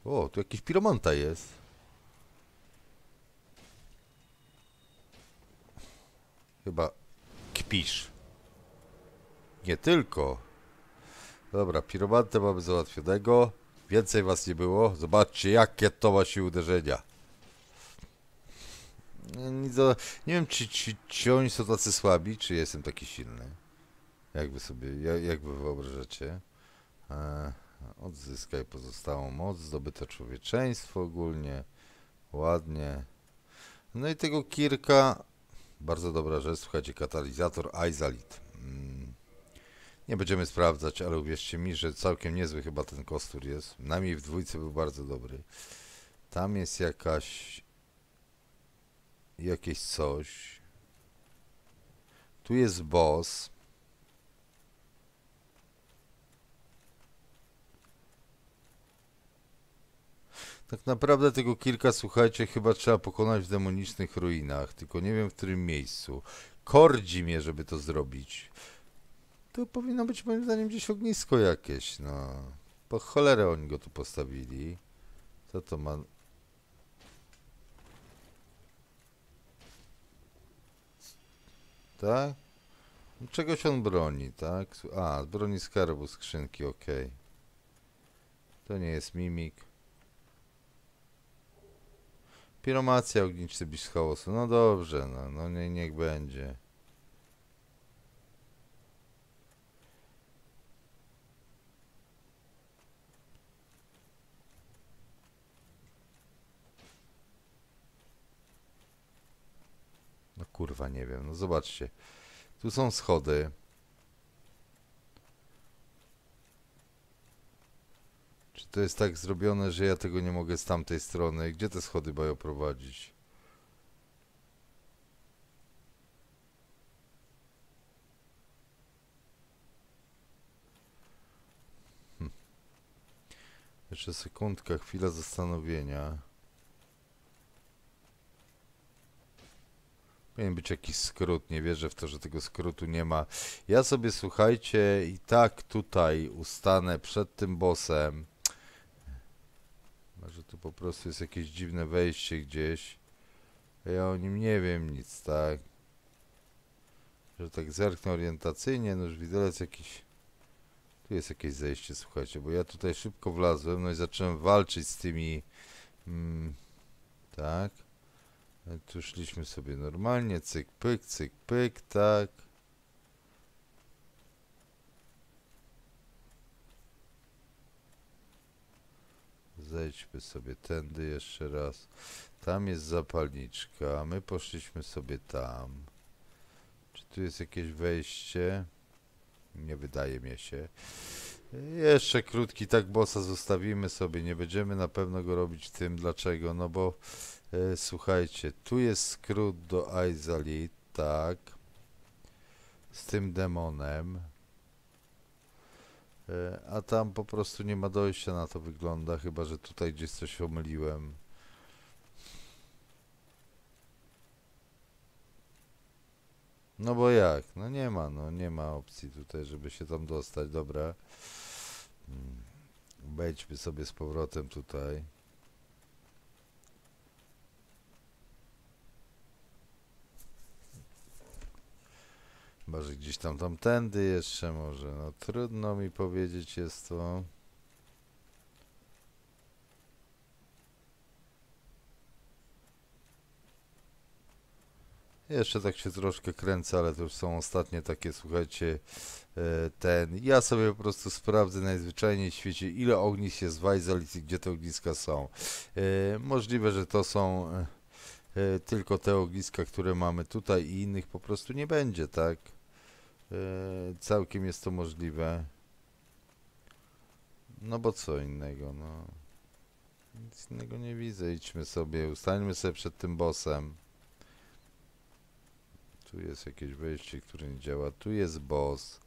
O, tu jakiś piromanta jest. Chyba kpisz. Nie tylko. Dobra, piromantę mamy załatwionego. Więcej was nie było. Zobaczcie, jakie to ma się uderzenia. Nie wiem, czy ci, oni są tacy słabi, czy jestem taki silny. Jakby sobie, jak, jakby wyobrażacie. E, odzyskaj pozostałą moc, zdobyte człowieczeństwo ogólnie. Ładnie. No i tego Kirka, bardzo dobra rzecz, słuchajcie, katalizator Aizalit. Mm. Nie będziemy sprawdzać, ale uwierzcie mi, że całkiem niezły chyba ten kostur jest. Najmniej w dwójce był bardzo dobry. Tam jest jakaś jakieś coś. Tu jest boss. Tak naprawdę tego kilka, słuchajcie, chyba trzeba pokonać w demonicznych ruinach, tylko nie wiem w którym miejscu. Kordzi mnie, żeby to zrobić. To powinno być moim zdaniem gdzieś ognisko jakieś, no. Po cholerę oni go tu postawili. Co to ma tak? Czegoś on broni, tak? A, broni skarbu, skrzynki, ok. To nie jest mimik. Piromacja ogniczy bisz chaosu. No dobrze, no, no nie, niech będzie. kurwa, nie wiem. No zobaczcie. Tu są schody. Czy to jest tak zrobione, że ja tego nie mogę z tamtej strony? Gdzie te schody mają prowadzić? Hm. Jeszcze sekundka, chwila zastanowienia. Powinien być jakiś skrót, nie wierzę w to, że tego skrótu nie ma. Ja sobie, słuchajcie, i tak tutaj ustanę przed tym bossem. Może tu po prostu jest jakieś dziwne wejście gdzieś. Ja o nim nie wiem nic, tak? Że tak zerknę orientacyjnie, no już jest jakiś... Tu jest jakieś zejście, słuchajcie, bo ja tutaj szybko wlazłem, no i zacząłem walczyć z tymi... Mm, tak? Tu szliśmy sobie normalnie, cyk pyk, cyk pyk, tak. Zejdźmy sobie tędy jeszcze raz. Tam jest zapalniczka, my poszliśmy sobie tam. Czy tu jest jakieś wejście? Nie wydaje mi się. Jeszcze krótki tak bossa zostawimy sobie. Nie będziemy na pewno go robić tym. Dlaczego? No bo E, słuchajcie, tu jest skrót do Aizali, tak. Z tym demonem. E, a tam po prostu nie ma dojścia na to wygląda, chyba że tutaj gdzieś coś omyliłem. No bo jak? No nie ma, no nie ma opcji tutaj, żeby się tam dostać, dobra. Hmm. Wejdźmy sobie z powrotem tutaj. Chyba, że gdzieś tam tamtędy jeszcze może. No trudno mi powiedzieć jest to. Jeszcze tak się troszkę kręcę, ale to już są ostatnie takie, słuchajcie, e, ten... Ja sobie po prostu sprawdzę najzwyczajniej w świecie, ile ognisk jest w Weisalic i gdzie te ogniska są. E, możliwe, że to są e, tylko te ogniska, które mamy tutaj i innych po prostu nie będzie, tak? E, całkiem jest to możliwe. No bo co innego, no. Nic innego nie widzę. Idźmy sobie, ustańmy sobie przed tym bossem. Tu jest jakieś wejście, które nie działa. Tu jest boss.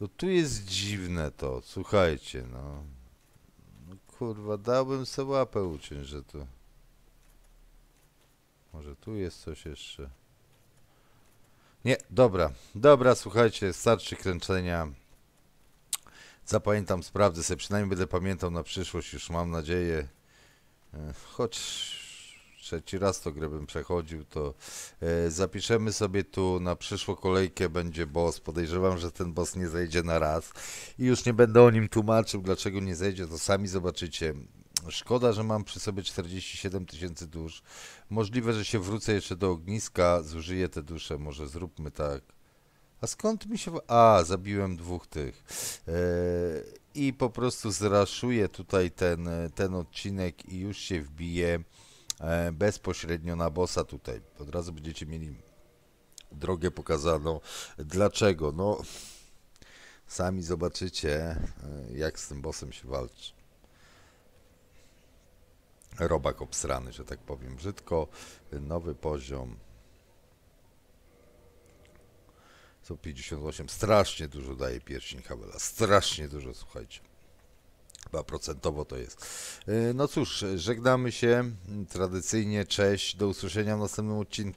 No tu jest dziwne to, słuchajcie, no. no kurwa, dałbym sobie łapę uciąć, że tu... Może tu jest coś jeszcze. Nie, dobra. Dobra, słuchajcie, starczy kręcenia. Zapamiętam, sprawdzę sobie, przynajmniej będę pamiętał na przyszłość, już mam nadzieję. E, choć trzeci raz to grę bym przechodził, to e, zapiszemy sobie tu na przyszłą kolejkę będzie boss. Podejrzewam, że ten boss nie zejdzie na raz i już nie będę o nim tłumaczył, dlaczego nie zejdzie, to sami zobaczycie. Szkoda, że mam przy sobie 47 tysięcy dusz. Możliwe, że się wrócę jeszcze do ogniska, zużyję te dusze, może zróbmy tak. A skąd mi się... A, zabiłem dwóch tych. E, I po prostu zraszuję tutaj ten, ten odcinek i już się wbiję e, bezpośrednio na bossa tutaj. Od razu będziecie mieli drogę pokazaną. Dlaczego? No, sami zobaczycie, e, jak z tym bossem się walczy robak obsrany, że tak powiem brzydko. Nowy poziom 158. Strasznie dużo daje pierścień Hawela. Strasznie dużo, słuchajcie. Chyba procentowo to jest. E, no cóż, żegnamy się tradycyjnie. Cześć, do usłyszenia w następnym odcinku.